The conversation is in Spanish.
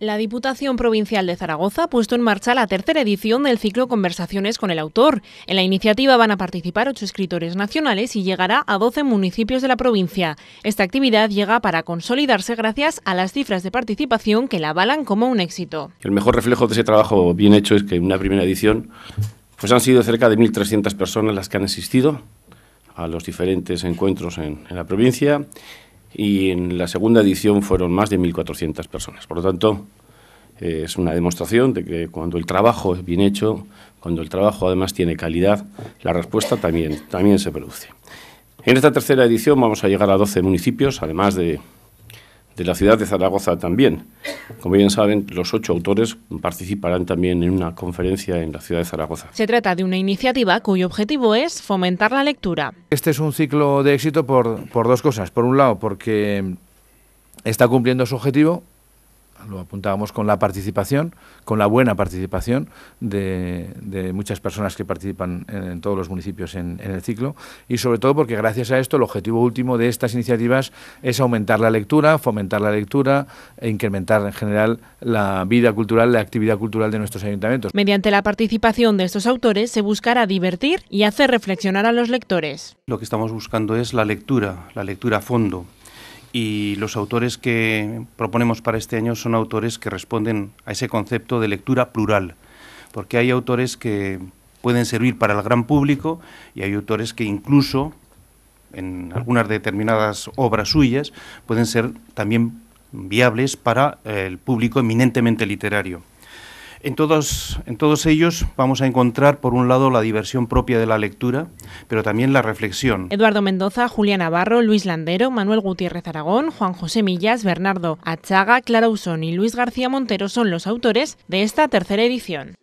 La Diputación Provincial de Zaragoza ha puesto en marcha la tercera edición del ciclo Conversaciones con el autor. En la iniciativa van a participar ocho escritores nacionales y llegará a doce municipios de la provincia. Esta actividad llega para consolidarse gracias a las cifras de participación que la avalan como un éxito. El mejor reflejo de ese trabajo bien hecho es que en una primera edición pues han sido cerca de 1.300 personas las que han asistido a los diferentes encuentros en la provincia y en la segunda edición fueron más de 1.400 personas. Por lo tanto, eh, es una demostración de que cuando el trabajo es bien hecho, cuando el trabajo además tiene calidad, la respuesta también, también se produce. En esta tercera edición vamos a llegar a 12 municipios, además de, de la ciudad de Zaragoza también. Como bien saben, los ocho autores participarán también en una conferencia en la ciudad de Zaragoza. Se trata de una iniciativa cuyo objetivo es fomentar la lectura. Este es un ciclo de éxito por, dos cosas. Por un lado, porque está cumpliendo su objetivo lo apuntábamos con la participación, con la buena participación de, muchas personas que participan en, todos los municipios en, el ciclo y sobre todo porque gracias a esto el objetivo último de estas iniciativas es aumentar la lectura, fomentar la lectura e incrementar en general la vida cultural, la actividad cultural de nuestros ayuntamientos. Mediante la participación de estos autores se buscará divertir y hacer reflexionar a los lectores. Lo que estamos buscando es la lectura, la lectura a fondo y los autores que proponemos para este año son autores que responden a ese concepto de lectura plural, porque hay autores que pueden servir para el gran público y hay autores que incluso en algunas determinadas obras suyas pueden ser también viables para el público eminentemente literario. En todos, en todos ellos vamos a encontrar, por un lado, la diversión propia de la lectura, pero también la reflexión. Eduardo Mendoza, Julián Navarro, Luis Landero, Manuel Gutiérrez Aragón, Juan José Millas, Bernardo Achaga, Clara Usón y Luis García Montero son los autores de esta tercera edición.